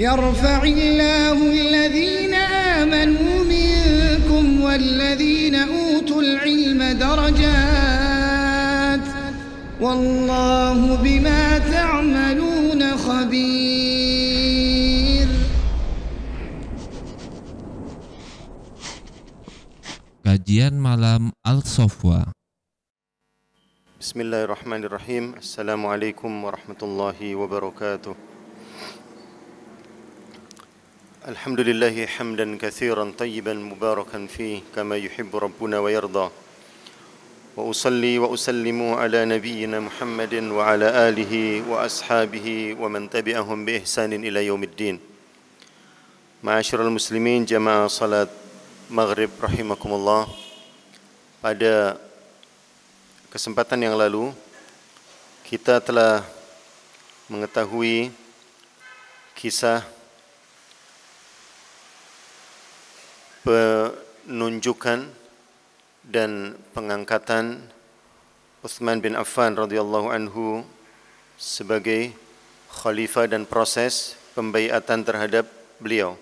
يرفع الله الذين آمنوا منكم والذين أوتوا العلم درجات والله بما تعملون خبير kajian malam al -Sofwa. بسم الله الرحمن الرحيم السلام عليكم ورحمة الله وبركاته الحمد لله حمدا كثيرا طيبا مباركا فيه كما يحب ربنا ويرضى وأصلي وأسلم على نبينا محمد وعلى آله وأصحابه ومن تبعهم بإحسان إلى يوم الدين معاشر المسلمين جماعة صلاة Maghrib rahimakumullah Pada kesempatan yang lalu kita telah mengetahui kisah penunjukan dan pengangkatan Uthman bin Affan radhiyallahu anhu sebagai khalifah dan proses pembaiatan terhadap beliau.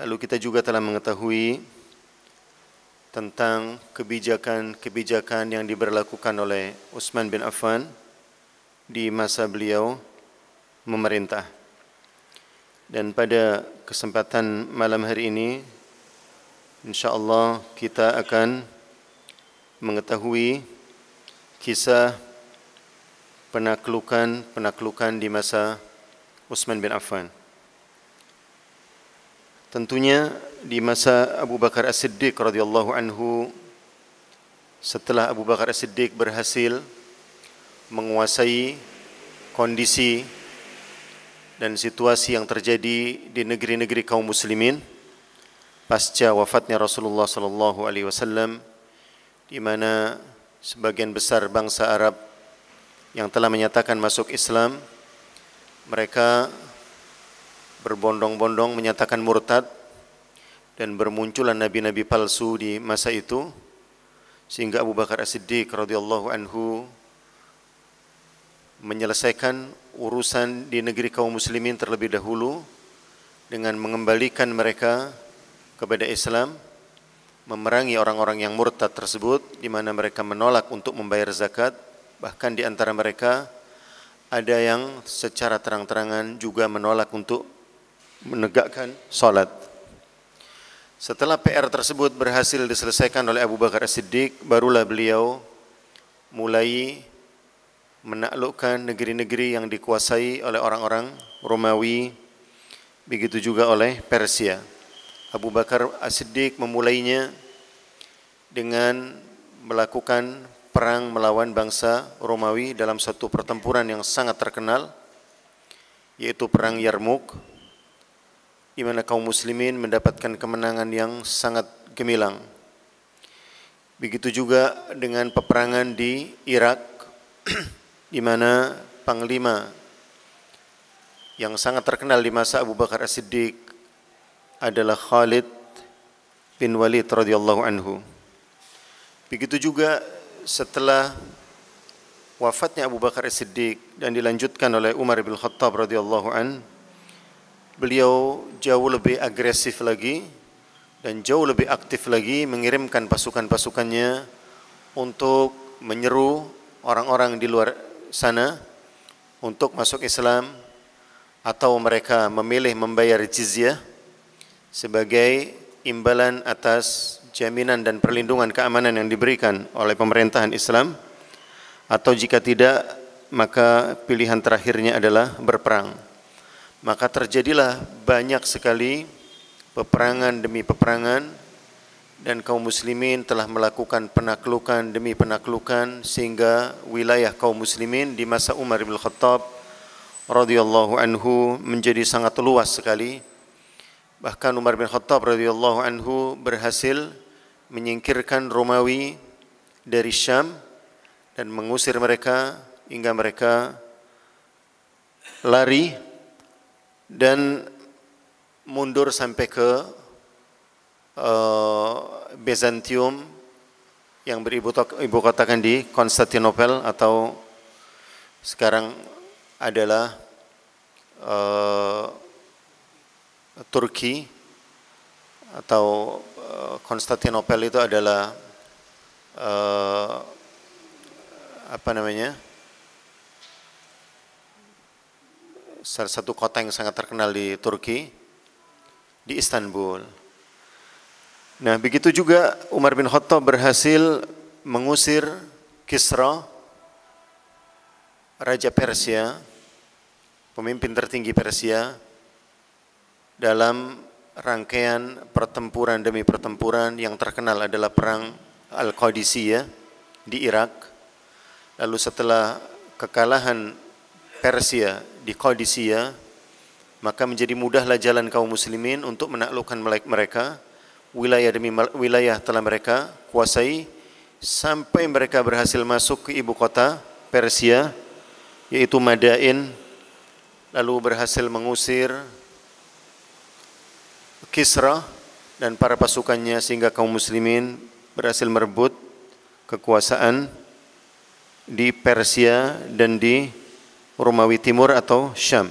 Lalu kita juga telah mengetahui tentang kebijakan-kebijakan yang diberlakukan oleh Utsman bin Affan di masa beliau memerintah. Dan pada kesempatan malam hari ini insyaallah kita akan mengetahui kisah penaklukan-penaklukan di masa Uthman bin Affan. Tentunya di masa Abu Bakar As-Siddiq radhiyallahu anhu setelah Abu Bakar As-Siddiq berhasil menguasai kondisi dan situasi yang terjadi di negeri-negeri kaum muslimin, pasca wafatnya Rasulullah sallallahu alaihi wasallam di mana sebagian besar bangsa Arab yang telah menyatakan masuk Islam mereka berbondong-bondong menyatakan murtad dan bermunculan nabi-nabi palsu di masa itu sehingga Abu Bakar As-Siddiq radhiyallahu anhu menyelesaikan urusan di negeri kaum muslimin terlebih dahulu dengan mengembalikan mereka kepada Islam memerangi orang-orang yang murtad tersebut di mana mereka menolak untuk membayar zakat bahkan di antara mereka ada yang secara terang-terangan juga menolak untuk menegakkan sholat. setelah PR tersebut berhasil diselesaikan oleh Abu Bakar As-Siddiq barulah beliau mulai menaklukkan negeri-negeri yang dikuasai oleh orang-orang Romawi begitu juga oleh Persia Abu Bakar As-Siddiq memulainya dengan melakukan perang melawan bangsa Romawi dalam satu pertempuran yang sangat terkenal yaitu perang Yarmuk di mana kaum muslimin mendapatkan kemenangan yang sangat gemilang. Begitu juga dengan peperangan di Irak di mana panglima yang sangat terkenal di masa Abu Bakar As-Siddiq adalah Khalid bin Walid radhiyallahu anhu. Begitu juga setelah wafatnya Abu Bakar As-Siddiq dan dilanjutkan oleh Umar bin Khattab radhiyallahu an, beliau jauh lebih agresif lagi dan jauh lebih aktif lagi mengirimkan pasukan-pasukannya untuk menyeru orang-orang di luar sana untuk masuk Islam atau mereka memilih membayar jizyah sebagai imbalan atas jaminan dan perlindungan keamanan yang diberikan oleh pemerintahan Islam atau jika tidak maka pilihan terakhirnya adalah berperang. Maka terjadilah banyak sekali peperangan demi peperangan dan kaum muslimin telah melakukan penaklukan demi penaklukan sehingga wilayah kaum muslimin di masa Umar bin Khattab radhiyallahu anhu menjadi sangat luas sekali Bahkan Umar bin Khattab radhiyallahu anhu berhasil menyingkirkan Romawi dari Syam dan mengusir mereka hingga mereka lari dan mundur sampai ke uh, yang beribu ibu di Konstantinopel atau sekarang adalah uh, Turki atau eh, Konstantinopel itu adalah eh, apa namanya salah satu kota yang sangat terkenal di Turki di Istanbul. Nah begitu juga Umar bin Khattab berhasil mengusir Kisra, Raja Persia, pemimpin tertinggi Persia, dalam rangkaian pertempuran demi pertempuran yang terkenal adalah perang Al-Qadisiyah di Irak. Lalu setelah kekalahan Persia di Qadisiyah, maka menjadi mudahlah jalan kaum muslimin untuk menaklukkan mereka, wilayah demi wilayah telah mereka kuasai sampai mereka berhasil masuk ke ibu kota Persia yaitu Madain lalu berhasil mengusir Kisra dan para pasukannya sehingga kaum muslimin berhasil merebut kekuasaan di Persia dan di Romawi Timur atau Syam.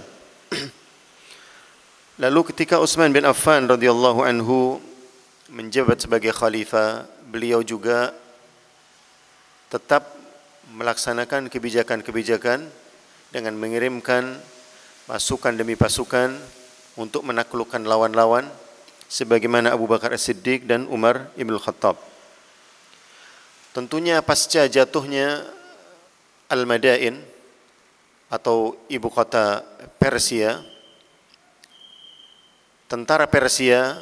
Lalu ketika Utsman bin Affan radhiyallahu anhu menjabat sebagai khalifah, beliau juga tetap melaksanakan kebijakan-kebijakan dengan mengirimkan pasukan demi pasukan untuk menaklukkan lawan-lawan sebagaimana Abu Bakar As-Siddiq dan Umar Ibn Khattab. Tentunya pasca jatuhnya Al-Madain atau ibu kota Persia, tentara Persia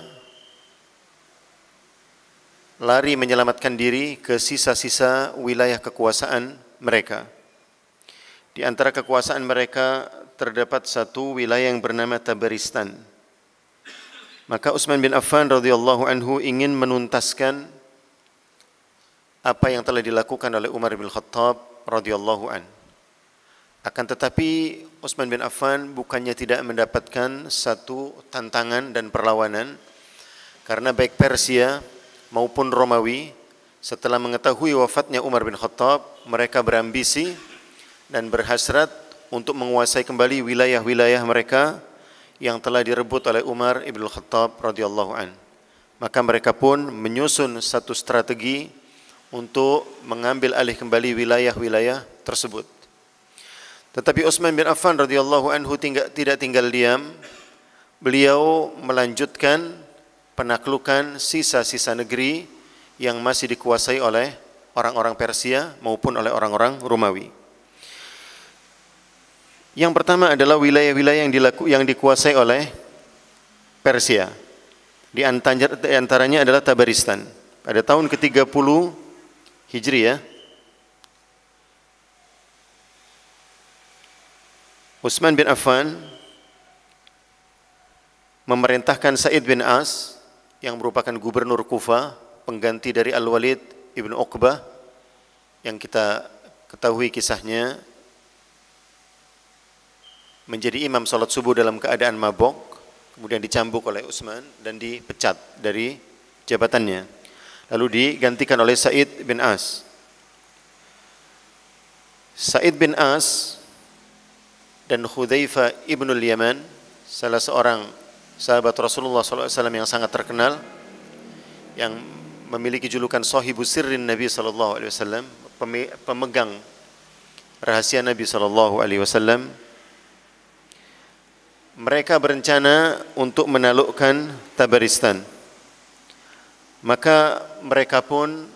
lari menyelamatkan diri ke sisa-sisa wilayah kekuasaan mereka. Di antara kekuasaan mereka terdapat satu wilayah yang bernama Tabaristan. Maka Utsman bin Affan radhiyallahu anhu ingin menuntaskan apa yang telah dilakukan oleh Umar bin Khattab radhiyallahu an. Akan tetapi Utsman bin Affan bukannya tidak mendapatkan satu tantangan dan perlawanan karena baik Persia maupun Romawi setelah mengetahui wafatnya Umar bin Khattab mereka berambisi dan berhasrat untuk menguasai kembali wilayah-wilayah mereka yang telah direbut oleh Umar ibn Khattab radhiyallahu an. Maka mereka pun menyusun satu strategi untuk mengambil alih kembali wilayah-wilayah tersebut. Tetapi Utsman bin Affan radhiyallahu anhu tinggal, tidak tinggal diam. Beliau melanjutkan penaklukan sisa-sisa negeri yang masih dikuasai oleh orang-orang Persia maupun oleh orang-orang Romawi. Yang pertama adalah wilayah-wilayah yang, dilaku, yang dikuasai oleh Persia. Di antaranya adalah Tabaristan. Pada tahun ke-30 Hijriah, ya. Utsman bin Affan memerintahkan Said bin As yang merupakan gubernur Kufa, pengganti dari Al-Walid ibn Uqbah yang kita ketahui kisahnya menjadi imam sholat subuh dalam keadaan mabok, kemudian dicambuk oleh Utsman dan dipecat dari jabatannya. Lalu digantikan oleh Said bin As. Said bin As dan Hudzaifah ibnul Yaman, salah seorang sahabat Rasulullah SAW yang sangat terkenal, yang memiliki julukan Sahibu Sirrin Nabi SAW, pemegang rahasia Nabi SAW, mereka berencana untuk menaklukkan Tabaristan. Maka mereka pun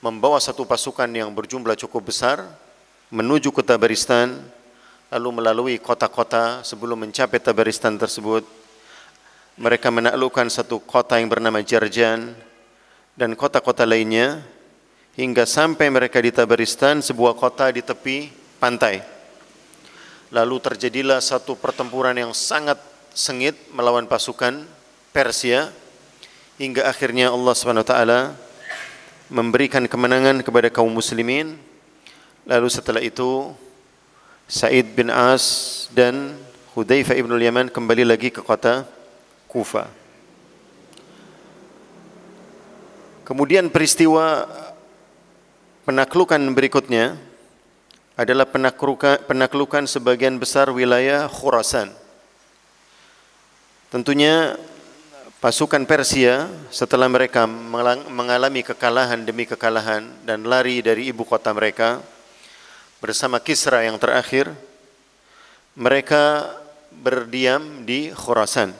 membawa satu pasukan yang berjumlah cukup besar menuju ke Tabaristan lalu melalui kota-kota sebelum mencapai Tabaristan tersebut mereka menaklukkan satu kota yang bernama Jarjan dan kota-kota lainnya hingga sampai mereka di Tabaristan sebuah kota di tepi pantai. Lalu terjadilah satu pertempuran yang sangat sengit melawan pasukan Persia hingga akhirnya Allah Subhanahu wa taala memberikan kemenangan kepada kaum muslimin. Lalu setelah itu Said bin As dan Hudzaifah ibnul Yaman kembali lagi ke kota Kufa. Kemudian peristiwa penaklukan berikutnya adalah penaklukan, sebagian besar wilayah Khurasan. Tentunya pasukan Persia setelah mereka mengalami kekalahan demi kekalahan dan lari dari ibu kota mereka bersama Kisra yang terakhir, mereka berdiam di Khurasan.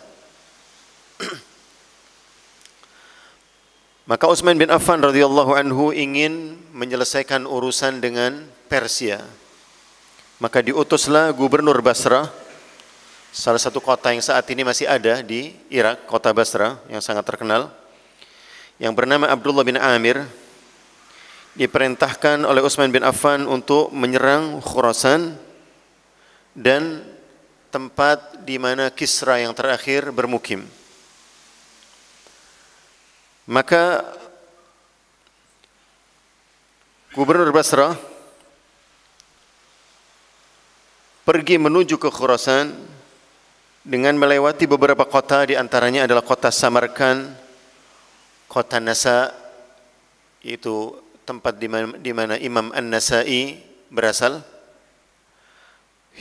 Maka Utsman bin Affan radhiyallahu anhu ingin menyelesaikan urusan dengan Persia. Maka diutuslah gubernur Basra, salah satu kota yang saat ini masih ada di Irak, kota Basra yang sangat terkenal, yang bernama Abdullah bin Amir, diperintahkan oleh Utsman bin Affan untuk menyerang Khurasan dan tempat di mana Kisra yang terakhir bermukim. Maka Gubernur Basra pergi menuju ke Khurasan dengan melewati beberapa kota di antaranya adalah kota Samarkand, kota Nasa itu tempat di mana, di mana Imam An-Nasai berasal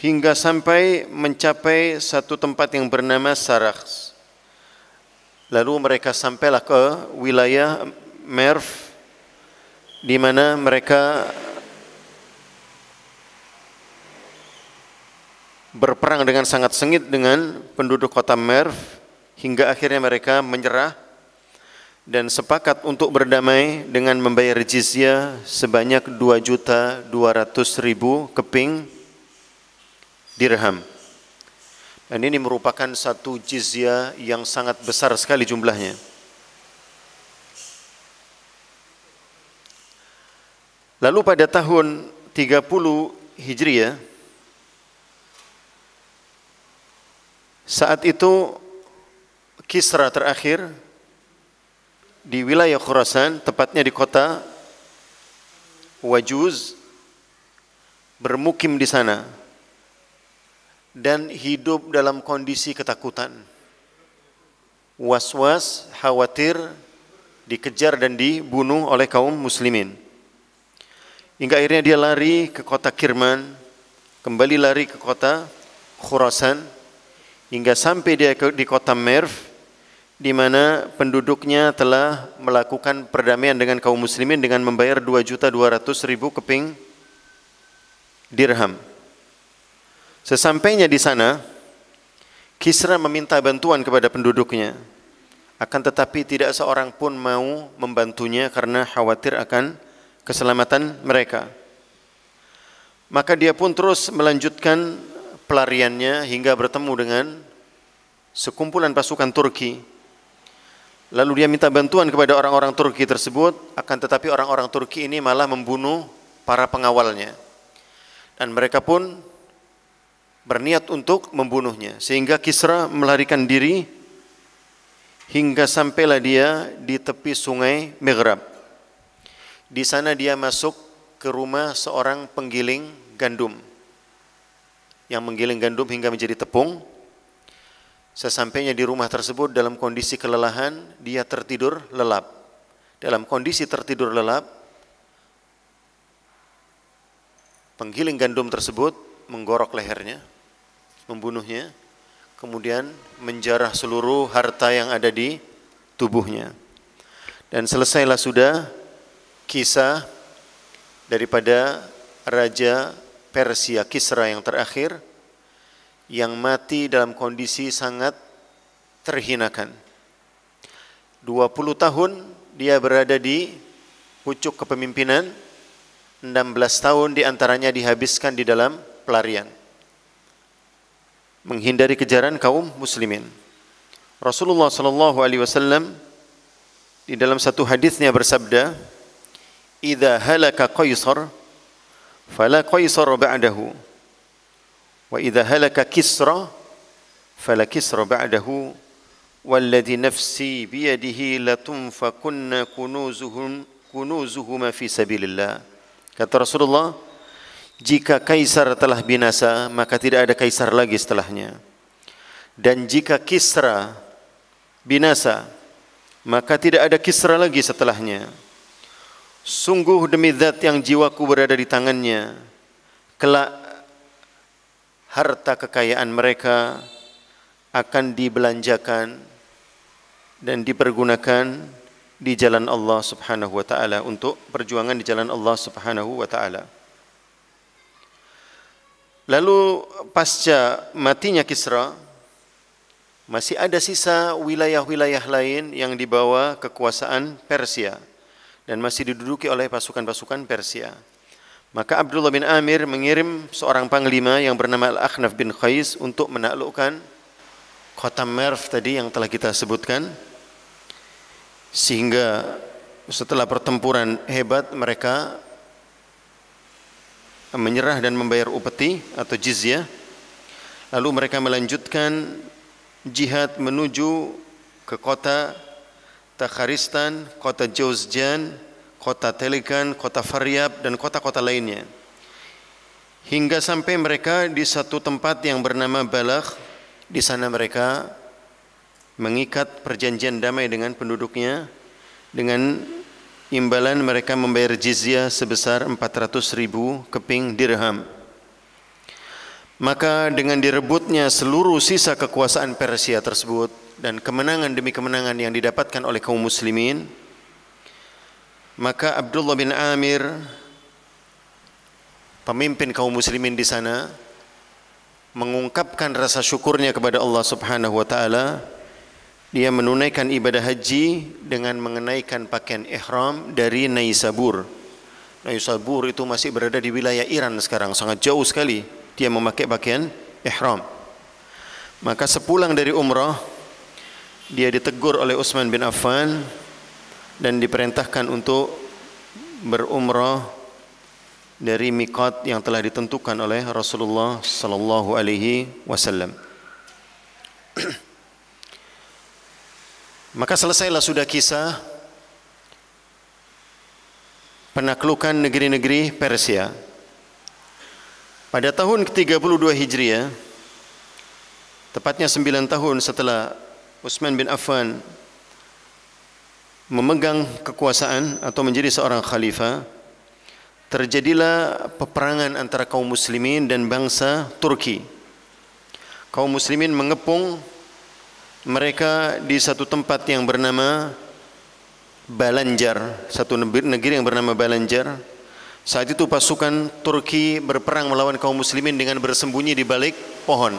hingga sampai mencapai satu tempat yang bernama Sarakhs. Lalu mereka sampailah ke wilayah Merv di mana mereka berperang dengan sangat sengit dengan penduduk kota Merv hingga akhirnya mereka menyerah dan sepakat untuk berdamai dengan membayar jizya sebanyak 2.200.000 keping dirham. Dan ini merupakan satu jizya yang sangat besar sekali jumlahnya. Lalu pada tahun 30 Hijriah Saat itu Kisra terakhir di wilayah Khurasan, tepatnya di kota Wajuz, bermukim di sana dan hidup dalam kondisi ketakutan. Was-was, khawatir, dikejar dan dibunuh oleh kaum muslimin. Hingga akhirnya dia lari ke kota Kirman, kembali lari ke kota Khurasan, hingga sampai dia ke, di kota Merv di mana penduduknya telah melakukan perdamaian dengan kaum muslimin dengan membayar 2.200.000 keping dirham. Sesampainya di sana, Kisra meminta bantuan kepada penduduknya. Akan tetapi tidak seorang pun mau membantunya karena khawatir akan keselamatan mereka. Maka dia pun terus melanjutkan pelariannya hingga bertemu dengan sekumpulan pasukan Turki. Lalu dia minta bantuan kepada orang-orang Turki tersebut, akan tetapi orang-orang Turki ini malah membunuh para pengawalnya. Dan mereka pun berniat untuk membunuhnya. Sehingga Kisra melarikan diri hingga sampailah dia di tepi sungai Meghrab. Di sana dia masuk ke rumah seorang penggiling gandum yang menggiling gandum hingga menjadi tepung. Sesampainya di rumah tersebut dalam kondisi kelelahan, dia tertidur lelap. Dalam kondisi tertidur lelap, penggiling gandum tersebut menggorok lehernya, membunuhnya, kemudian menjarah seluruh harta yang ada di tubuhnya. Dan selesailah sudah kisah daripada Raja Persia Kisra yang terakhir yang mati dalam kondisi sangat terhinakan. 20 tahun dia berada di pucuk kepemimpinan, 16 tahun diantaranya dihabiskan di dalam pelarian. Menghindari kejaran kaum muslimin. Rasulullah sallallahu alaihi wasallam di dalam satu hadisnya bersabda, "Idza halaka Qaisar" fala qaisar ba'dahu wa idza halaka kisra fala kisra ba'dahu والذي نفسي بيده لتنفقن كنوزهم كنوزهما في سبيل الله kata Rasulullah jika kaisar telah binasa maka tidak ada kaisar lagi setelahnya dan jika kisra binasa maka tidak ada kisra lagi setelahnya Sungguh demi zat yang jiwaku berada di tangannya, kelak harta kekayaan mereka akan dibelanjakan dan dipergunakan di jalan Allah Subhanahu wa taala untuk perjuangan di jalan Allah Subhanahu wa taala. Lalu pasca matinya Kisra masih ada sisa wilayah-wilayah lain yang dibawa kekuasaan Persia dan masih diduduki oleh pasukan-pasukan Persia. Maka Abdullah bin Amir mengirim seorang panglima yang bernama Al-Akhnaf bin Khais untuk menaklukkan kota Merv tadi yang telah kita sebutkan. Sehingga setelah pertempuran hebat mereka menyerah dan membayar upeti atau jizyah. Lalu mereka melanjutkan jihad menuju ke kota Takharistan, kota Jozjan, kota Telegan, kota Faryab, dan kota-kota lainnya. Hingga sampai mereka di satu tempat yang bernama Balakh, di sana mereka mengikat perjanjian damai dengan penduduknya dengan imbalan mereka membayar jizya sebesar 400 ribu keping dirham. Maka dengan direbutnya seluruh sisa kekuasaan Persia tersebut, dan kemenangan demi kemenangan yang didapatkan oleh kaum muslimin maka Abdullah bin Amir pemimpin kaum muslimin di sana mengungkapkan rasa syukurnya kepada Allah Subhanahu wa taala dia menunaikan ibadah haji dengan mengenaikan pakaian ihram dari Naisabur Naisabur itu masih berada di wilayah Iran sekarang sangat jauh sekali dia memakai pakaian ihram maka sepulang dari umrah dia ditegur oleh Utsman bin Affan dan diperintahkan untuk berumrah dari miqat yang telah ditentukan oleh Rasulullah sallallahu alaihi wasallam. Maka selesailah sudah kisah penaklukan negeri-negeri Persia. Pada tahun ke-32 Hijriah, tepatnya 9 tahun setelah Utsman bin Affan memegang kekuasaan atau menjadi seorang khalifah, terjadilah peperangan antara kaum muslimin dan bangsa Turki. Kaum muslimin mengepung mereka di satu tempat yang bernama Balanjar, satu negeri yang bernama Balanjar. Saat itu pasukan Turki berperang melawan kaum muslimin dengan bersembunyi di balik pohon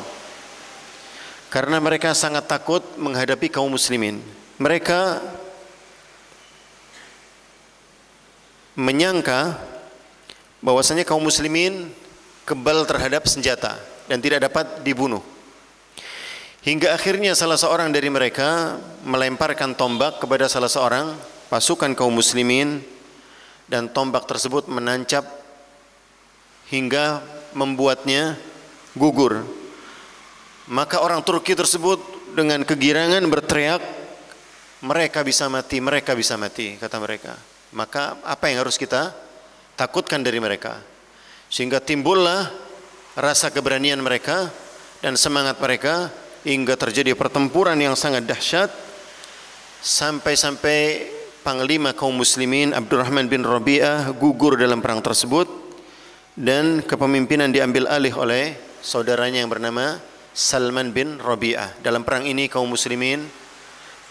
karena mereka sangat takut menghadapi kaum muslimin. Mereka menyangka bahwasanya kaum muslimin kebal terhadap senjata dan tidak dapat dibunuh. Hingga akhirnya salah seorang dari mereka melemparkan tombak kepada salah seorang pasukan kaum muslimin dan tombak tersebut menancap hingga membuatnya gugur maka orang Turki tersebut dengan kegirangan berteriak, mereka bisa mati, mereka bisa mati, kata mereka. Maka apa yang harus kita takutkan dari mereka? Sehingga timbullah rasa keberanian mereka dan semangat mereka hingga terjadi pertempuran yang sangat dahsyat sampai-sampai panglima kaum muslimin Abdurrahman bin Rabi'ah gugur dalam perang tersebut dan kepemimpinan diambil alih oleh saudaranya yang bernama Salman bin Rabi'ah. Dalam perang ini kaum muslimin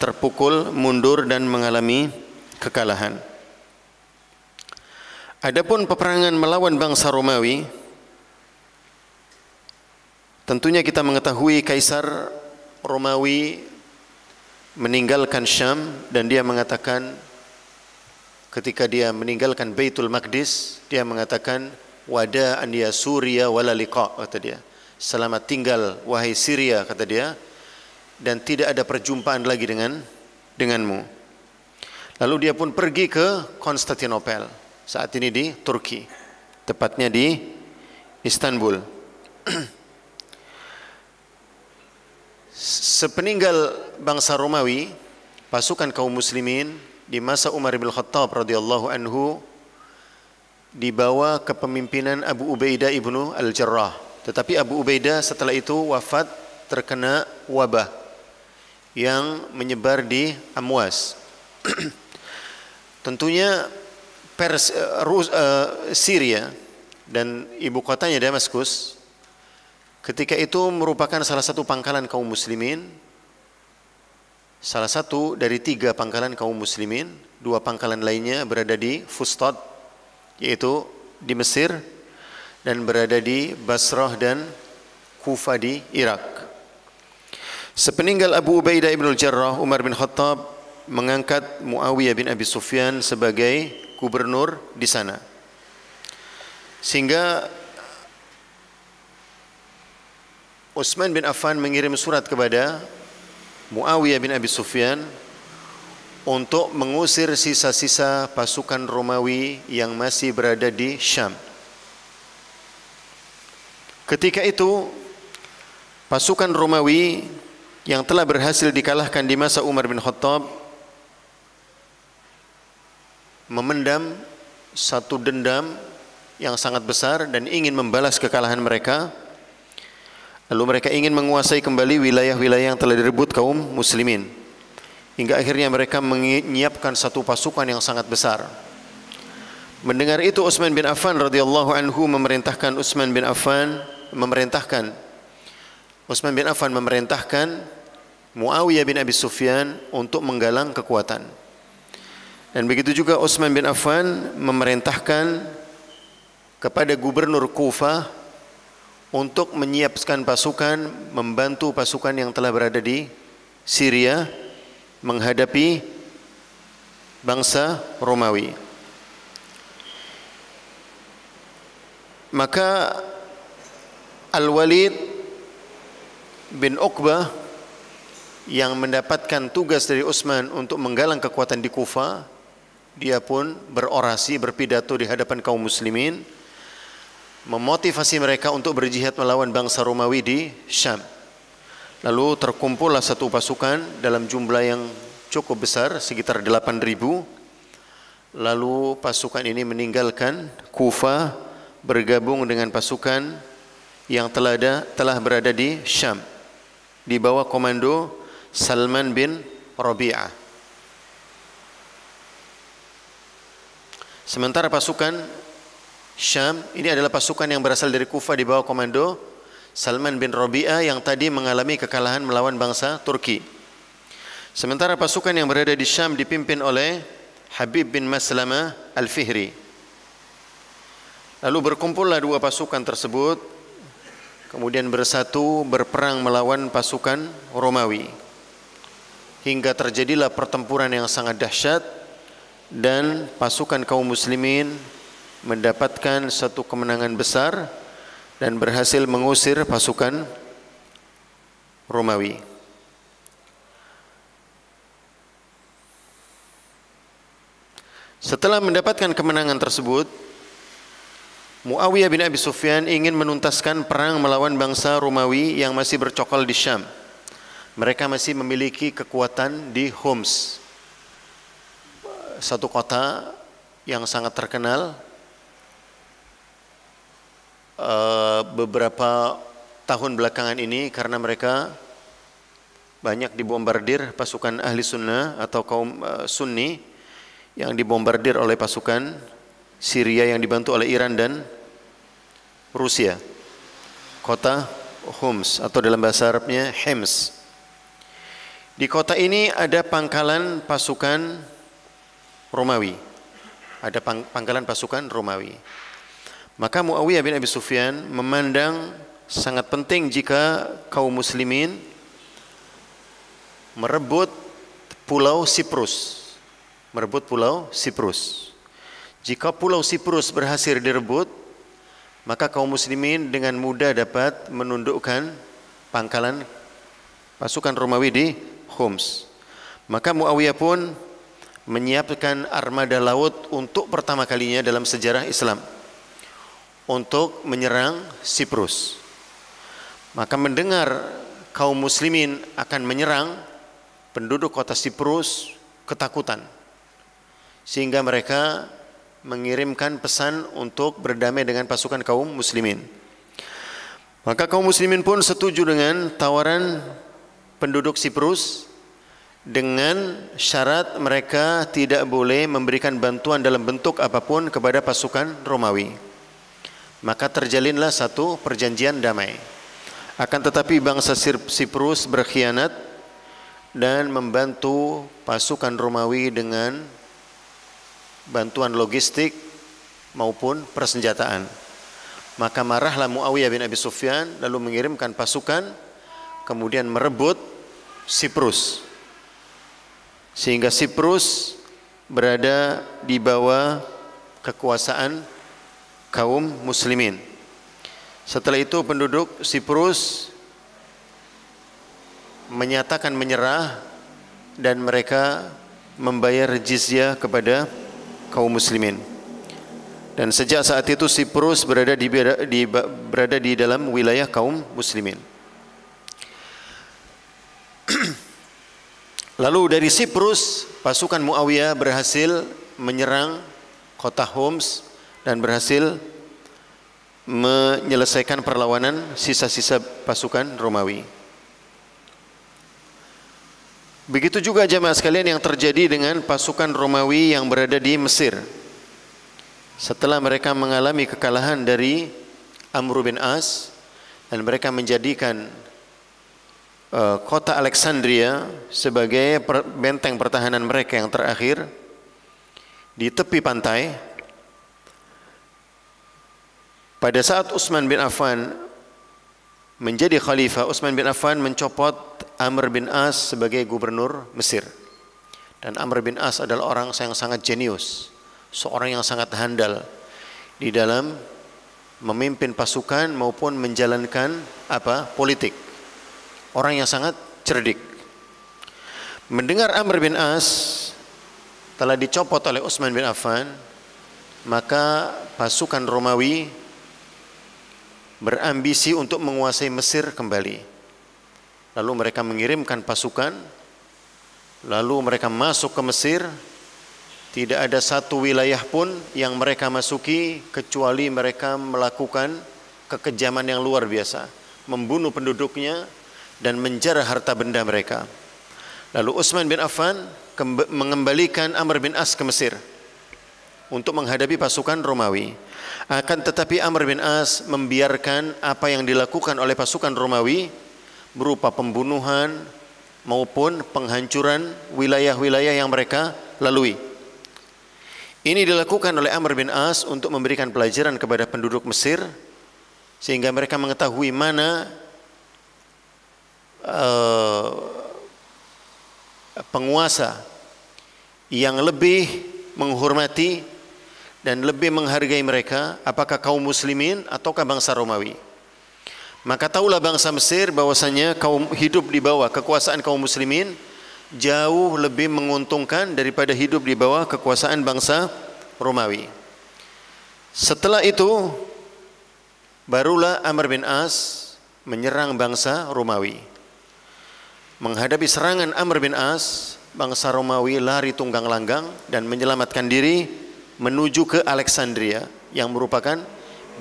terpukul, mundur dan mengalami kekalahan. Adapun peperangan melawan bangsa Romawi, tentunya kita mengetahui kaisar Romawi meninggalkan Syam dan dia mengatakan ketika dia meninggalkan Baitul Maqdis, dia mengatakan wada an ya Suria wala liqa kata dia Selamat tinggal wahai Syria kata dia dan tidak ada perjumpaan lagi dengan denganmu. Lalu dia pun pergi ke Konstantinopel. Saat ini di Turki. Tepatnya di Istanbul. Sepeninggal bangsa Romawi, pasukan kaum muslimin di masa Umar bin Khattab radhiyallahu anhu dibawa ke pemimpinan Abu Ubaidah ibnu Al-Jarrah tetapi Abu Ubaidah setelah itu wafat terkena wabah yang menyebar di Amwas. Tentunya Pers, eh, Rus, uh, Syria dan ibu kotanya Damaskus ketika itu merupakan salah satu pangkalan kaum muslimin salah satu dari tiga pangkalan kaum muslimin dua pangkalan lainnya berada di Fustad yaitu di Mesir dan berada di Basrah dan Kufa di Irak. Sepeninggal Abu Ubaidah ibn al-Jarrah, Umar bin Khattab mengangkat Muawiyah bin Abi Sufyan sebagai gubernur di sana. Sehingga Utsman bin Affan mengirim surat kepada Muawiyah bin Abi Sufyan untuk mengusir sisa-sisa pasukan Romawi yang masih berada di Syam. Ketika itu pasukan Romawi yang telah berhasil dikalahkan di masa Umar bin Khattab memendam satu dendam yang sangat besar dan ingin membalas kekalahan mereka. Lalu mereka ingin menguasai kembali wilayah-wilayah yang telah direbut kaum muslimin. Hingga akhirnya mereka menyiapkan satu pasukan yang sangat besar. Mendengar itu Utsman bin Affan radhiyallahu anhu memerintahkan Utsman bin Affan memerintahkan Utsman bin Affan memerintahkan Muawiyah bin Abi Sufyan untuk menggalang kekuatan. Dan begitu juga Utsman bin Affan memerintahkan kepada gubernur Kufah untuk menyiapkan pasukan, membantu pasukan yang telah berada di Syria menghadapi bangsa Romawi. Maka Al-Walid bin Uqbah yang mendapatkan tugas dari Utsman untuk menggalang kekuatan di Kufa, dia pun berorasi, berpidato di hadapan kaum muslimin, memotivasi mereka untuk berjihad melawan bangsa Romawi di Syam. Lalu terkumpullah satu pasukan dalam jumlah yang cukup besar, sekitar 8.000. Lalu pasukan ini meninggalkan Kufa bergabung dengan pasukan yang telah ada, telah berada di Syam di bawah komando Salman bin Rabi'ah. Sementara pasukan Syam ini adalah pasukan yang berasal dari Kufa di bawah komando Salman bin Rabi'ah yang tadi mengalami kekalahan melawan bangsa Turki. Sementara pasukan yang berada di Syam dipimpin oleh Habib bin Maslamah Al-Fihri. Lalu berkumpullah dua pasukan tersebut kemudian bersatu berperang melawan pasukan Romawi hingga terjadilah pertempuran yang sangat dahsyat dan pasukan kaum muslimin mendapatkan satu kemenangan besar dan berhasil mengusir pasukan Romawi. Setelah mendapatkan kemenangan tersebut, Muawiyah bin Abi Sufyan ingin menuntaskan perang melawan bangsa Romawi yang masih bercokol di Syam. Mereka masih memiliki kekuatan di Homs. Satu kota yang sangat terkenal. Eh, beberapa tahun belakangan ini karena mereka banyak dibombardir pasukan ahli sunnah atau kaum eh, sunni yang dibombardir oleh pasukan Syria yang dibantu oleh Iran dan Rusia. Kota Homs atau dalam bahasa Arabnya Hems. Di kota ini ada pangkalan pasukan Romawi. Ada pangkalan pasukan Romawi. Maka Muawiyah bin Abi Sufyan memandang sangat penting jika kaum muslimin merebut pulau Siprus. Merebut pulau Siprus. Jika pulau Siprus berhasil direbut, maka kaum muslimin dengan mudah dapat menundukkan pangkalan pasukan Romawi di Homs. Maka Muawiyah pun menyiapkan armada laut untuk pertama kalinya dalam sejarah Islam untuk menyerang Siprus. Maka mendengar kaum muslimin akan menyerang penduduk kota Siprus ketakutan sehingga mereka mengirimkan pesan untuk berdamai dengan pasukan kaum muslimin. Maka kaum muslimin pun setuju dengan tawaran penduduk Siprus dengan syarat mereka tidak boleh memberikan bantuan dalam bentuk apapun kepada pasukan Romawi. Maka terjalinlah satu perjanjian damai. Akan tetapi bangsa Siprus berkhianat dan membantu pasukan Romawi dengan bantuan logistik maupun persenjataan. Maka marahlah Muawiyah bin Abi Sufyan lalu mengirimkan pasukan kemudian merebut Siprus. Sehingga Siprus berada di bawah kekuasaan kaum muslimin. Setelah itu penduduk Siprus menyatakan menyerah dan mereka membayar jizyah kepada kaum muslimin. Dan sejak saat itu Siprus berada di, di berada di dalam wilayah kaum muslimin. Lalu dari Siprus pasukan Muawiyah berhasil menyerang kota Homs dan berhasil menyelesaikan perlawanan sisa-sisa pasukan Romawi. Begitu juga jemaah sekalian yang terjadi dengan pasukan Romawi yang berada di Mesir. Setelah mereka mengalami kekalahan dari Amr bin As dan mereka menjadikan uh, kota Alexandria sebagai per benteng pertahanan mereka yang terakhir di tepi pantai. Pada saat Utsman bin Affan menjadi khalifah, Utsman bin Affan mencopot Amr bin As sebagai gubernur Mesir. Dan Amr bin As adalah orang yang sangat jenius, seorang yang sangat handal di dalam memimpin pasukan maupun menjalankan apa politik. Orang yang sangat cerdik. Mendengar Amr bin As telah dicopot oleh Utsman bin Affan, maka pasukan Romawi berambisi untuk menguasai Mesir kembali. Lalu mereka mengirimkan pasukan, lalu mereka masuk ke Mesir. Tidak ada satu wilayah pun yang mereka masuki kecuali mereka melakukan kekejaman yang luar biasa, membunuh penduduknya dan menjarah harta benda mereka. Lalu Utsman bin Affan mengembalikan Amr bin As ke Mesir untuk menghadapi pasukan Romawi. Akan tetapi Amr bin As membiarkan apa yang dilakukan oleh pasukan Romawi berupa pembunuhan maupun penghancuran wilayah-wilayah yang mereka lalui. Ini dilakukan oleh Amr bin As untuk memberikan pelajaran kepada penduduk Mesir sehingga mereka mengetahui mana eh, penguasa yang lebih menghormati dan lebih menghargai mereka apakah kaum muslimin ataukah bangsa Romawi. Maka tahulah bangsa Mesir bahwasanya kaum hidup di bawah kekuasaan kaum muslimin jauh lebih menguntungkan daripada hidup di bawah kekuasaan bangsa Romawi. Setelah itu barulah Amr bin As menyerang bangsa Romawi. Menghadapi serangan Amr bin As, bangsa Romawi lari tunggang-langgang dan menyelamatkan diri menuju ke Alexandria yang merupakan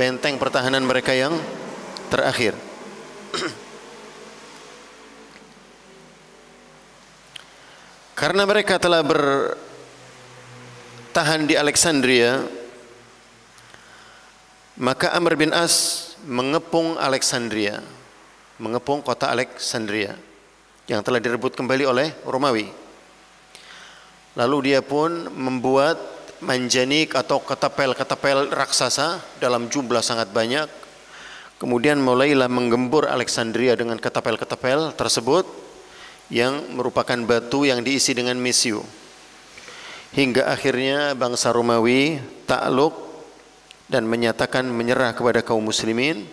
benteng pertahanan mereka yang terakhir. Karena mereka telah bertahan di Alexandria, maka Amr bin As mengepung Alexandria, mengepung kota Alexandria yang telah direbut kembali oleh Romawi. Lalu dia pun membuat manjanik atau ketapel-ketapel raksasa dalam jumlah sangat banyak Kemudian mulailah menggembur Alexandria dengan ketapel-ketapel tersebut yang merupakan batu yang diisi dengan misiu. Hingga akhirnya bangsa Romawi takluk dan menyatakan menyerah kepada kaum muslimin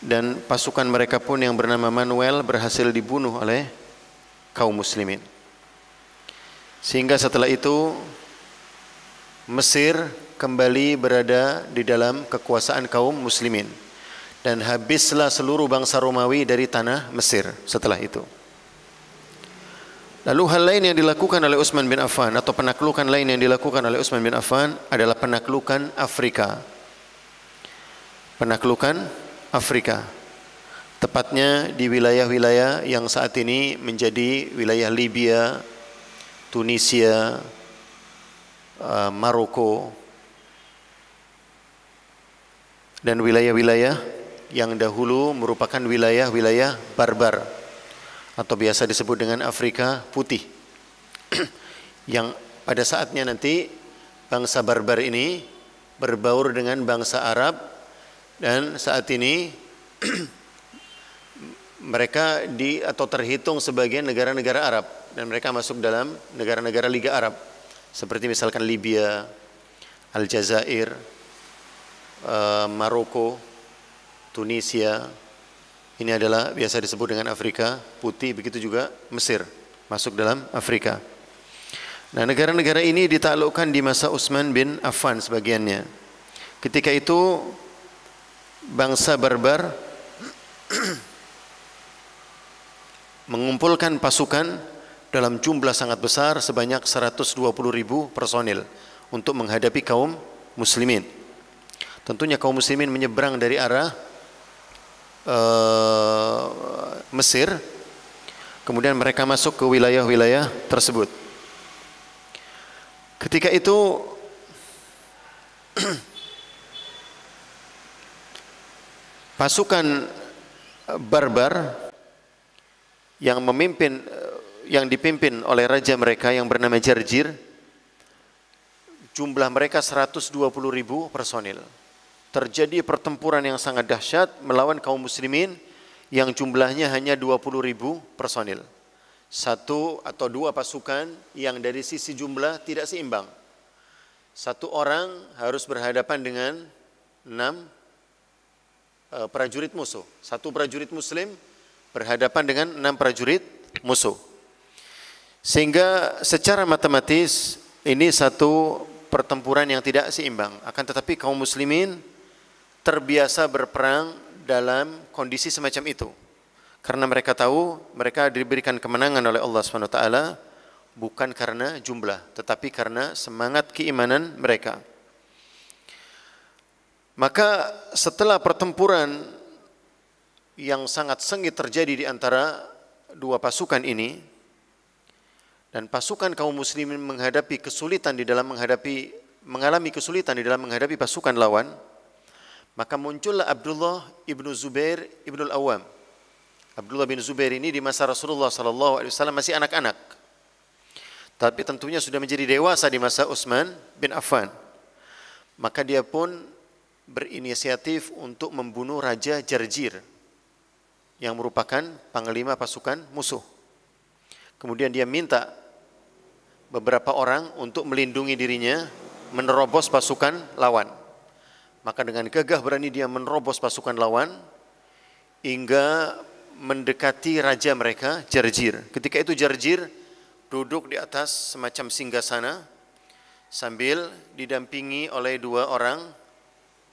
dan pasukan mereka pun yang bernama Manuel berhasil dibunuh oleh kaum muslimin. Sehingga setelah itu Mesir kembali berada di dalam kekuasaan kaum muslimin dan habislah seluruh bangsa Romawi dari tanah Mesir setelah itu. Lalu hal lain yang dilakukan oleh Utsman bin Affan atau penaklukan lain yang dilakukan oleh Utsman bin Affan adalah penaklukan Afrika. Penaklukan Afrika. Tepatnya di wilayah-wilayah yang saat ini menjadi wilayah Libya, Tunisia, eh, Maroko, dan wilayah-wilayah yang dahulu merupakan wilayah-wilayah barbar atau biasa disebut dengan Afrika putih yang pada saatnya nanti bangsa barbar ini berbaur dengan bangsa Arab dan saat ini mereka di atau terhitung sebagai negara-negara Arab dan mereka masuk dalam negara-negara Liga Arab seperti misalkan Libya, Aljazair, Eh, Maroko, Tunisia, ini adalah biasa disebut dengan Afrika putih, begitu juga Mesir masuk dalam Afrika. Nah, negara-negara ini ditaklukkan di masa Utsman bin Affan sebagiannya. Ketika itu bangsa barbar mengumpulkan pasukan dalam jumlah sangat besar sebanyak 120 ribu personil untuk menghadapi kaum muslimin. Tentunya kaum muslimin menyeberang dari arah uh, Mesir, kemudian mereka masuk ke wilayah-wilayah tersebut. Ketika itu pasukan barbar yang memimpin yang dipimpin oleh raja mereka yang bernama Jarjir jumlah mereka 120 ribu personil terjadi pertempuran yang sangat dahsyat melawan kaum muslimin yang jumlahnya hanya 20 ribu personil. Satu atau dua pasukan yang dari sisi jumlah tidak seimbang. Satu orang harus berhadapan dengan enam e, prajurit musuh. Satu prajurit muslim berhadapan dengan enam prajurit musuh. Sehingga secara matematis ini satu pertempuran yang tidak seimbang. Akan tetapi kaum muslimin terbiasa berperang dalam kondisi semacam itu. Karena mereka tahu mereka diberikan kemenangan oleh Allah Swt, bukan karena jumlah tetapi karena semangat keimanan mereka. Maka setelah pertempuran yang sangat sengit terjadi di antara dua pasukan ini dan pasukan kaum muslimin menghadapi kesulitan di dalam menghadapi mengalami kesulitan di dalam menghadapi pasukan lawan, maka muncullah Abdullah ibnu Zubair ibnu al Awam. Abdullah bin Zubair ini di masa Rasulullah Sallallahu Alaihi Wasallam masih anak-anak. Tapi tentunya sudah menjadi dewasa di masa Utsman bin Affan. Maka dia pun berinisiatif untuk membunuh Raja Jarjir yang merupakan panglima pasukan musuh. Kemudian dia minta beberapa orang untuk melindungi dirinya menerobos pasukan lawan. Maka dengan gagah berani dia menerobos pasukan lawan hingga mendekati raja mereka, Jarjir. Ketika itu Jarjir duduk di atas semacam singgasana sambil didampingi oleh dua orang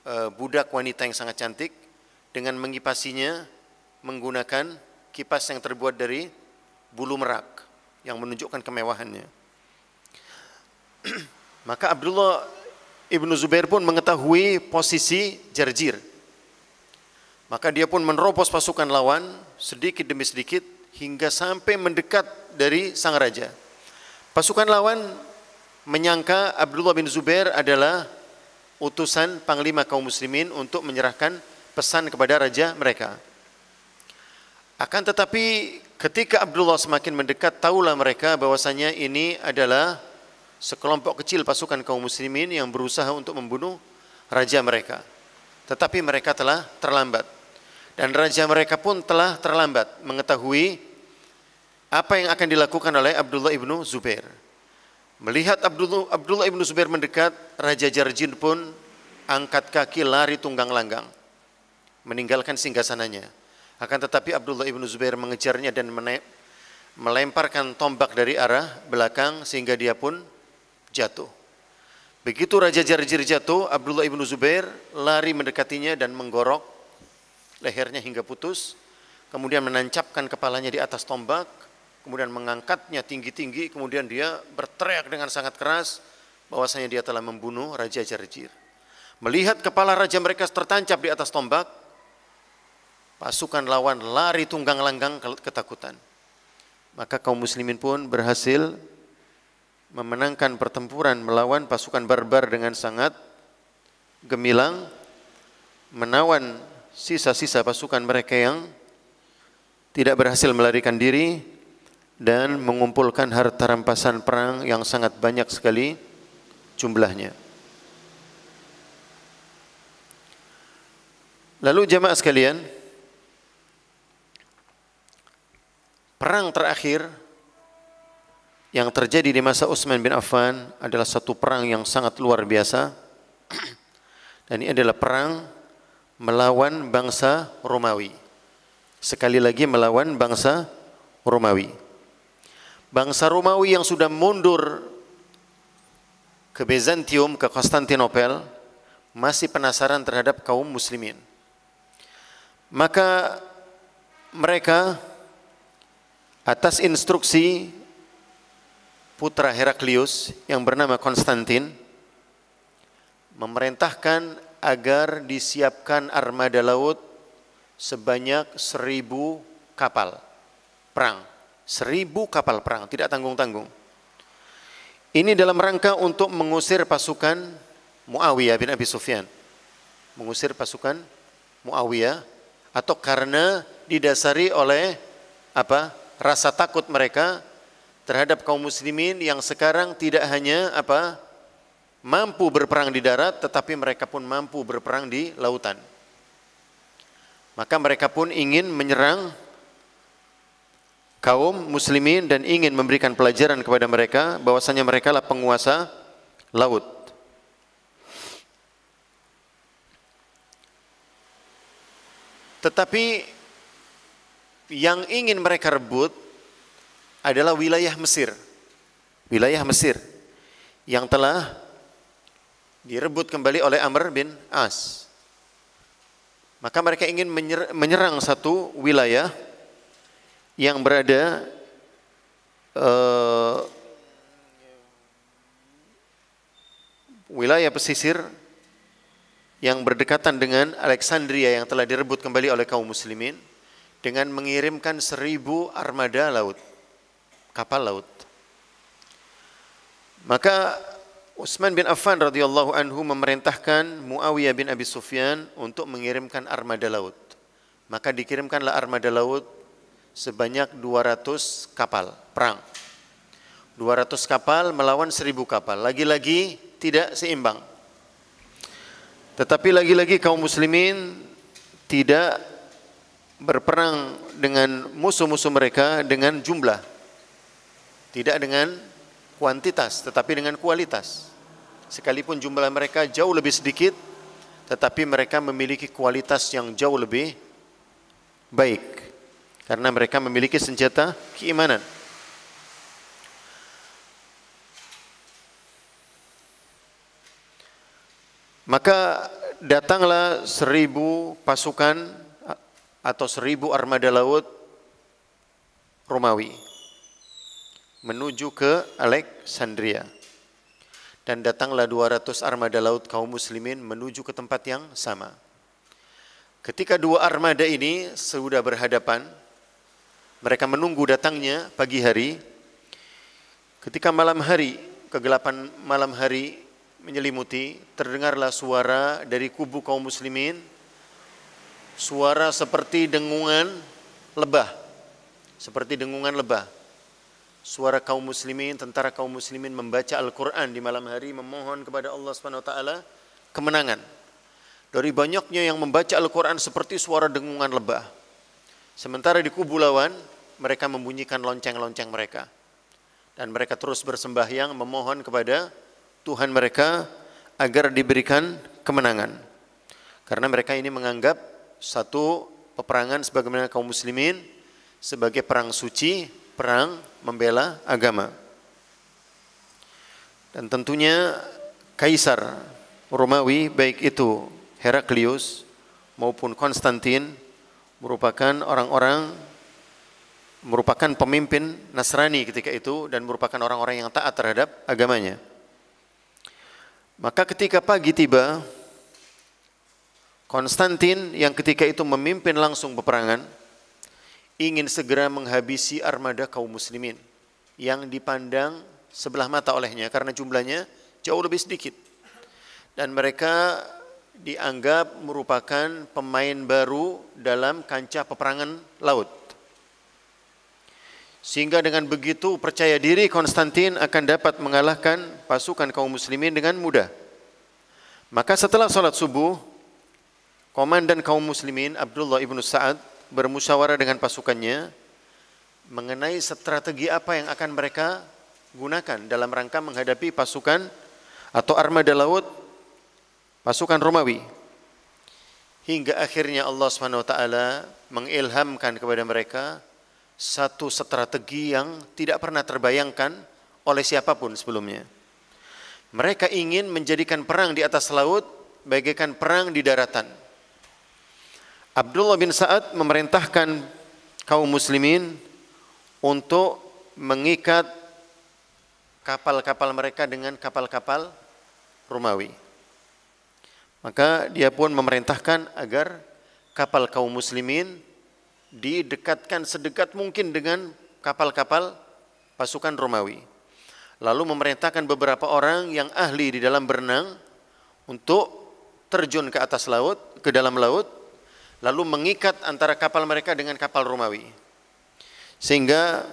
e, budak wanita yang sangat cantik dengan mengipasinya menggunakan kipas yang terbuat dari bulu merak yang menunjukkan kemewahannya. Maka Abdullah Ibnu Zubair pun mengetahui posisi Jarjir. Maka dia pun menerobos pasukan lawan sedikit demi sedikit hingga sampai mendekat dari sang raja. Pasukan lawan menyangka Abdullah bin Zubair adalah utusan panglima kaum muslimin untuk menyerahkan pesan kepada raja mereka. Akan tetapi ketika Abdullah semakin mendekat, tahulah mereka bahwasanya ini adalah sekelompok kecil pasukan kaum muslimin yang berusaha untuk membunuh raja mereka. Tetapi mereka telah terlambat. Dan raja mereka pun telah terlambat mengetahui apa yang akan dilakukan oleh Abdullah ibnu Zubair. Melihat Abdullah, Abdullah ibnu Zubair mendekat, Raja Jarjin pun angkat kaki lari tunggang langgang. Meninggalkan singgasananya. Akan tetapi Abdullah ibnu Zubair mengejarnya dan menaip, melemparkan tombak dari arah belakang sehingga dia pun jatuh. Begitu Raja Jarjir jatuh, Abdullah ibnu Zubair lari mendekatinya dan menggorok lehernya hingga putus. Kemudian menancapkan kepalanya di atas tombak, kemudian mengangkatnya tinggi-tinggi, kemudian dia berteriak dengan sangat keras bahwasanya dia telah membunuh Raja Jarjir. Melihat kepala raja mereka tertancap di atas tombak, pasukan lawan lari tunggang langgang ketakutan. Maka kaum muslimin pun berhasil memenangkan pertempuran melawan pasukan barbar dengan sangat gemilang, menawan sisa-sisa pasukan mereka yang tidak berhasil melarikan diri dan mengumpulkan harta rampasan perang yang sangat banyak sekali jumlahnya. Lalu jemaah sekalian, perang terakhir yang terjadi di masa Utsman bin Affan adalah satu perang yang sangat luar biasa. Dan ini adalah perang melawan bangsa Romawi. Sekali lagi melawan bangsa Romawi. Bangsa Romawi yang sudah mundur ke Bizantium, ke Konstantinopel, masih penasaran terhadap kaum muslimin. Maka mereka atas instruksi putra Heraklius yang bernama Konstantin memerintahkan agar disiapkan armada laut sebanyak seribu kapal perang. Seribu kapal perang, tidak tanggung-tanggung. Ini dalam rangka untuk mengusir pasukan Muawiyah bin Abi Sufyan. Mengusir pasukan Muawiyah atau karena didasari oleh apa? rasa takut mereka terhadap kaum muslimin yang sekarang tidak hanya apa mampu berperang di darat tetapi mereka pun mampu berperang di lautan. Maka mereka pun ingin menyerang kaum muslimin dan ingin memberikan pelajaran kepada mereka bahwasanya mereka lah penguasa laut. Tetapi yang ingin mereka rebut adalah wilayah Mesir. Wilayah Mesir yang telah direbut kembali oleh Amr bin As. Maka mereka ingin menyerang satu wilayah yang berada uh, wilayah pesisir yang berdekatan dengan Alexandria yang telah direbut kembali oleh kaum muslimin dengan mengirimkan seribu armada laut kapal laut. Maka Utsman bin Affan radhiyallahu anhu memerintahkan Muawiyah bin Abi Sufyan untuk mengirimkan armada laut. Maka dikirimkanlah armada laut sebanyak 200 kapal perang. 200 kapal melawan 1000 kapal. Lagi-lagi tidak seimbang. Tetapi lagi-lagi kaum muslimin tidak berperang dengan musuh-musuh mereka dengan jumlah tidak dengan kuantitas, tetapi dengan kualitas. Sekalipun jumlah mereka jauh lebih sedikit, tetapi mereka memiliki kualitas yang jauh lebih baik. Karena mereka memiliki senjata keimanan. Maka datanglah seribu pasukan atau seribu armada laut Romawi menuju ke Alexandria. Dan datanglah 200 armada laut kaum muslimin menuju ke tempat yang sama. Ketika dua armada ini sudah berhadapan, mereka menunggu datangnya pagi hari. Ketika malam hari, kegelapan malam hari menyelimuti, terdengarlah suara dari kubu kaum muslimin, suara seperti dengungan lebah, seperti dengungan lebah suara kaum muslimin, tentara kaum muslimin membaca Al-Quran di malam hari memohon kepada Allah Subhanahu Wa Taala kemenangan. Dari banyaknya yang membaca Al-Quran seperti suara dengungan lebah. Sementara di kubu lawan, mereka membunyikan lonceng-lonceng mereka. Dan mereka terus bersembahyang memohon kepada Tuhan mereka agar diberikan kemenangan. Karena mereka ini menganggap satu peperangan sebagaimana kaum muslimin sebagai perang suci perang membela agama. Dan tentunya Kaisar Romawi baik itu Heraklius maupun Konstantin merupakan orang-orang merupakan pemimpin Nasrani ketika itu dan merupakan orang-orang yang taat terhadap agamanya. Maka ketika pagi tiba, Konstantin yang ketika itu memimpin langsung peperangan ingin segera menghabisi armada kaum muslimin yang dipandang sebelah mata olehnya karena jumlahnya jauh lebih sedikit. Dan mereka dianggap merupakan pemain baru dalam kancah peperangan laut. Sehingga dengan begitu percaya diri Konstantin akan dapat mengalahkan pasukan kaum muslimin dengan mudah. Maka setelah sholat subuh, komandan kaum muslimin Abdullah ibnu Sa'ad bermusyawarah dengan pasukannya mengenai strategi apa yang akan mereka gunakan dalam rangka menghadapi pasukan atau armada laut pasukan Romawi. Hingga akhirnya Allah Subhanahu wa taala mengilhamkan kepada mereka satu strategi yang tidak pernah terbayangkan oleh siapapun sebelumnya. Mereka ingin menjadikan perang di atas laut bagaikan perang di daratan. Abdullah bin Sa'ad memerintahkan kaum muslimin untuk mengikat kapal-kapal mereka dengan kapal-kapal Romawi. Maka dia pun memerintahkan agar kapal kaum muslimin didekatkan sedekat mungkin dengan kapal-kapal pasukan Romawi. Lalu memerintahkan beberapa orang yang ahli di dalam berenang untuk terjun ke atas laut, ke dalam laut lalu mengikat antara kapal mereka dengan kapal Romawi. Sehingga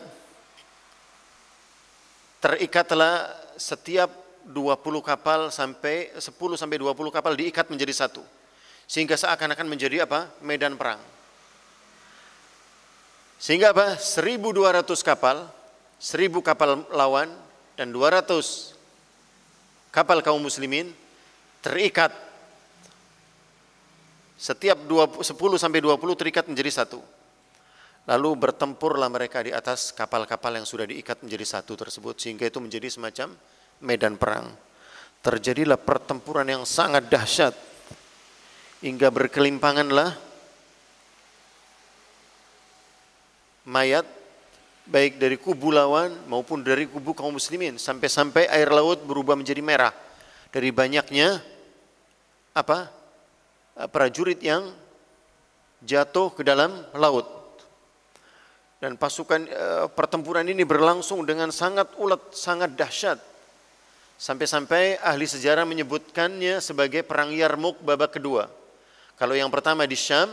terikatlah setiap 20 kapal sampai 10 sampai 20 kapal diikat menjadi satu. Sehingga seakan-akan menjadi apa? medan perang. Sehingga apa? 1200 kapal, 1000 kapal lawan dan 200 kapal kaum muslimin terikat setiap 10 sampai 20 terikat menjadi satu. Lalu bertempurlah mereka di atas kapal-kapal yang sudah diikat menjadi satu tersebut sehingga itu menjadi semacam medan perang. Terjadilah pertempuran yang sangat dahsyat hingga berkelimpanganlah mayat baik dari kubu lawan maupun dari kubu kaum muslimin sampai-sampai air laut berubah menjadi merah dari banyaknya apa Eh, prajurit yang jatuh ke dalam laut. Dan pasukan eh, pertempuran ini berlangsung dengan sangat ulat sangat dahsyat. Sampai-sampai ahli sejarah menyebutkannya sebagai perang Yarmuk babak kedua. Kalau yang pertama di Syam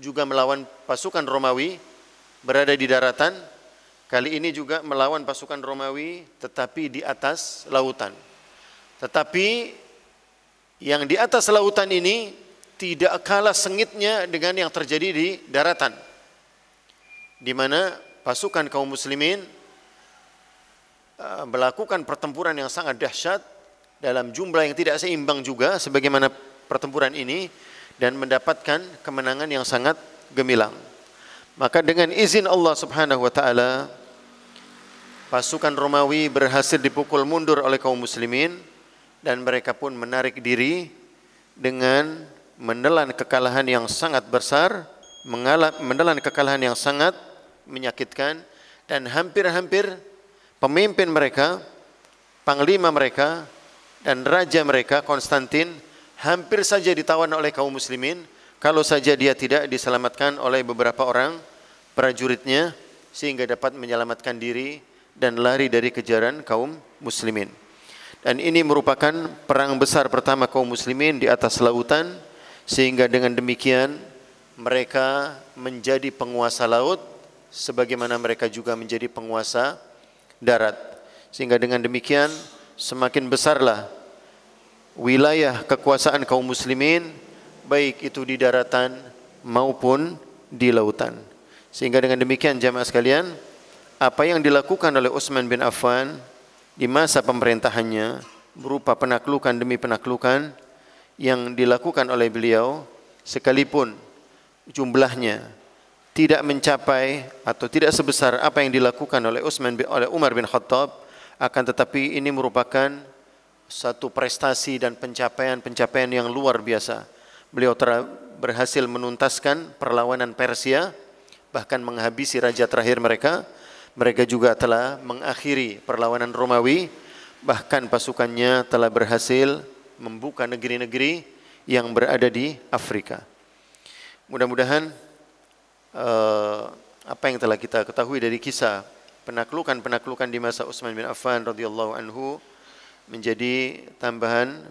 juga melawan pasukan Romawi berada di daratan, kali ini juga melawan pasukan Romawi tetapi di atas lautan. Tetapi yang di atas lautan ini tidak kalah sengitnya dengan yang terjadi di daratan. Di mana pasukan kaum muslimin eh, melakukan pertempuran yang sangat dahsyat dalam jumlah yang tidak seimbang juga sebagaimana pertempuran ini dan mendapatkan kemenangan yang sangat gemilang. Maka dengan izin Allah Subhanahu wa taala pasukan Romawi berhasil dipukul mundur oleh kaum muslimin dan mereka pun menarik diri dengan menelan kekalahan yang sangat besar, menelan kekalahan yang sangat menyakitkan dan hampir-hampir pemimpin mereka, panglima mereka dan raja mereka Konstantin hampir saja ditawan oleh kaum muslimin kalau saja dia tidak diselamatkan oleh beberapa orang prajuritnya sehingga dapat menyelamatkan diri dan lari dari kejaran kaum muslimin. Dan ini merupakan perang besar pertama kaum muslimin di atas lautan sehingga dengan demikian mereka menjadi penguasa laut sebagaimana mereka juga menjadi penguasa darat. Sehingga dengan demikian semakin besarlah wilayah kekuasaan kaum muslimin baik itu di daratan maupun di lautan. Sehingga dengan demikian jamaah sekalian, apa yang dilakukan oleh Utsman bin Affan di masa pemerintahannya berupa penaklukan demi penaklukan yang dilakukan oleh beliau sekalipun jumlahnya tidak mencapai atau tidak sebesar apa yang dilakukan oleh Utsman bin, oleh Umar bin Khattab akan tetapi ini merupakan satu prestasi dan pencapaian-pencapaian yang luar biasa. Beliau telah berhasil menuntaskan perlawanan Persia bahkan menghabisi raja terakhir mereka. Mereka juga telah mengakhiri perlawanan Romawi bahkan pasukannya telah berhasil membuka negeri-negeri yang berada di Afrika. Mudah-mudahan uh, apa yang telah kita ketahui dari kisah penaklukan-penaklukan di masa Utsman bin Affan radhiyallahu anhu menjadi tambahan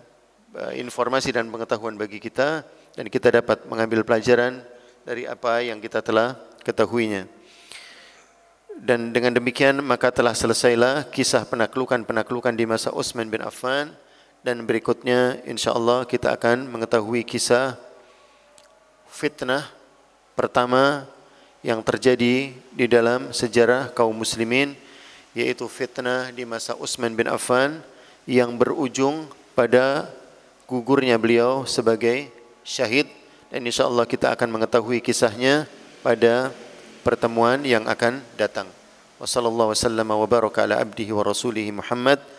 uh, informasi dan pengetahuan bagi kita dan kita dapat mengambil pelajaran dari apa yang kita telah ketahuinya. Dan dengan demikian maka telah selesailah kisah penaklukan-penaklukan di masa Utsman bin Affan dan berikutnya insya Allah kita akan mengetahui kisah fitnah pertama yang terjadi di dalam sejarah kaum muslimin yaitu fitnah di masa Utsman bin Affan yang berujung pada gugurnya beliau sebagai syahid dan insya Allah kita akan mengetahui kisahnya pada pertemuan yang akan datang. Wassalamualaikum warahmatullahi wabarakatuh